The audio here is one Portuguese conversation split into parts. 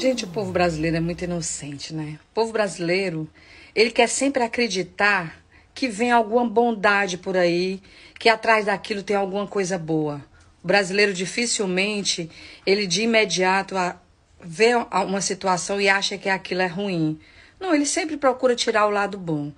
Gente, o povo brasileiro é muito inocente, né? O povo brasileiro, ele quer sempre acreditar que vem alguma bondade por aí, que atrás daquilo tem alguma coisa boa. O brasileiro dificilmente, ele de imediato vê uma situação e acha que aquilo é ruim. Não, ele sempre procura tirar o lado bom.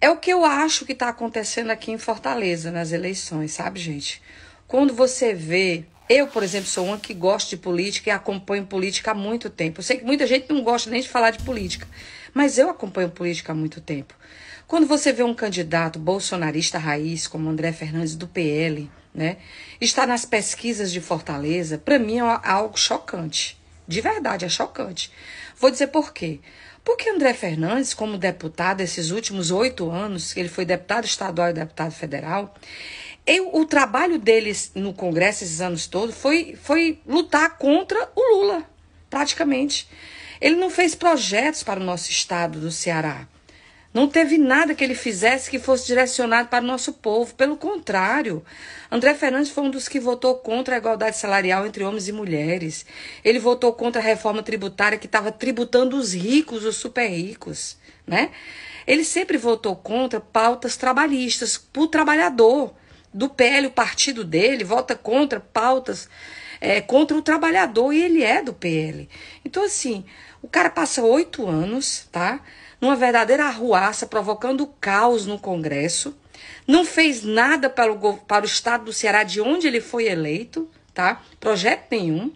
É o que eu acho que está acontecendo aqui em Fortaleza nas eleições, sabe, gente? Quando você vê eu, por exemplo, sou uma que gosta de política e acompanho política há muito tempo. Eu sei que muita gente não gosta nem de falar de política, mas eu acompanho política há muito tempo. Quando você vê um candidato bolsonarista raiz, como André Fernandes do PL, né, está nas pesquisas de Fortaleza, para mim é algo chocante. De verdade, é chocante. Vou dizer por quê. Porque André Fernandes, como deputado, esses últimos oito anos, ele foi deputado estadual e deputado federal, eu, o trabalho deles no Congresso esses anos todos foi, foi lutar contra o Lula, praticamente. Ele não fez projetos para o nosso estado do Ceará. Não teve nada que ele fizesse que fosse direcionado para o nosso povo. Pelo contrário, André Fernandes foi um dos que votou contra a igualdade salarial entre homens e mulheres. Ele votou contra a reforma tributária que estava tributando os ricos, os super ricos, né? Ele sempre votou contra pautas trabalhistas para o trabalhador do PL, o partido dele, vota contra pautas é, contra o trabalhador e ele é do PL. Então, assim, o cara passa oito anos, tá? Numa verdadeira arruaça, provocando caos no Congresso. Não fez nada para o, para o estado do Ceará, de onde ele foi eleito, tá? Projeto nenhum.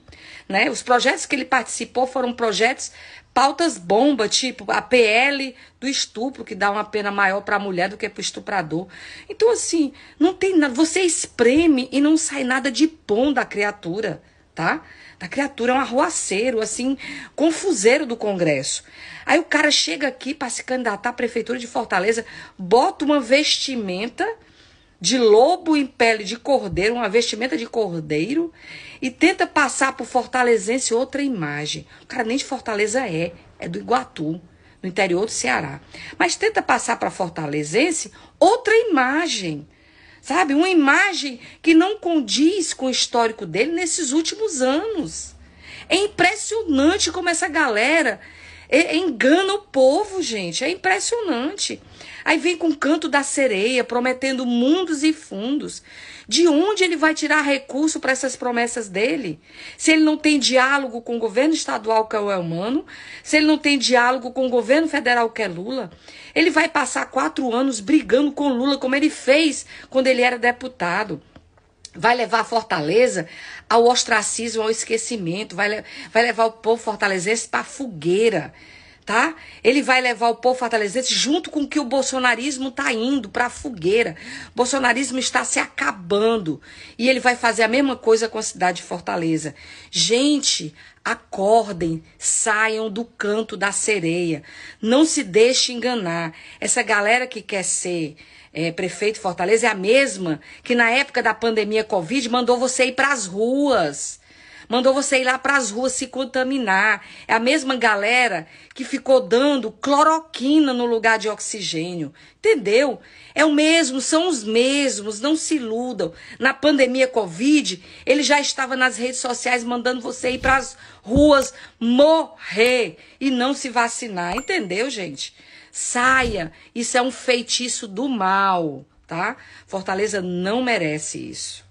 Né? Os projetos que ele participou foram projetos pautas bomba, tipo a PL do estupro, que dá uma pena maior para a mulher do que para o estuprador. Então, assim, não tem nada. Você espreme e não sai nada de bom da criatura, tá? Da criatura é um arruaceiro, assim, confuseiro do Congresso. Aí o cara chega aqui para se candidatar à Prefeitura de Fortaleza, bota uma vestimenta de lobo em pele de cordeiro, uma vestimenta de cordeiro, e tenta passar por fortalezense outra imagem. O cara nem de Fortaleza é, é do Iguatu, no interior do Ceará. Mas tenta passar para fortalezense outra imagem. Sabe? Uma imagem que não condiz com o histórico dele nesses últimos anos. É impressionante como essa galera é, é engana o povo, gente. É impressionante. Aí vem com o canto da sereia, prometendo mundos e fundos. De onde ele vai tirar recurso para essas promessas dele? Se ele não tem diálogo com o governo estadual, que é o Elmano, se ele não tem diálogo com o governo federal, que é Lula, ele vai passar quatro anos brigando com Lula, como ele fez quando ele era deputado vai levar a Fortaleza ao ostracismo, ao esquecimento, vai, vai levar o povo fortalecer para a fogueira tá? Ele vai levar o povo fortalecente junto com que o bolsonarismo tá indo para a fogueira. O bolsonarismo está se acabando e ele vai fazer a mesma coisa com a cidade de Fortaleza. Gente, acordem, saiam do canto da sereia. Não se deixe enganar. Essa galera que quer ser é, prefeito de Fortaleza é a mesma que na época da pandemia Covid mandou você ir para as ruas mandou você ir lá para as ruas se contaminar. É a mesma galera que ficou dando cloroquina no lugar de oxigênio. Entendeu? É o mesmo, são os mesmos, não se iludam. Na pandemia Covid, ele já estava nas redes sociais mandando você ir para as ruas morrer e não se vacinar. Entendeu, gente? Saia, isso é um feitiço do mal, tá? Fortaleza não merece isso.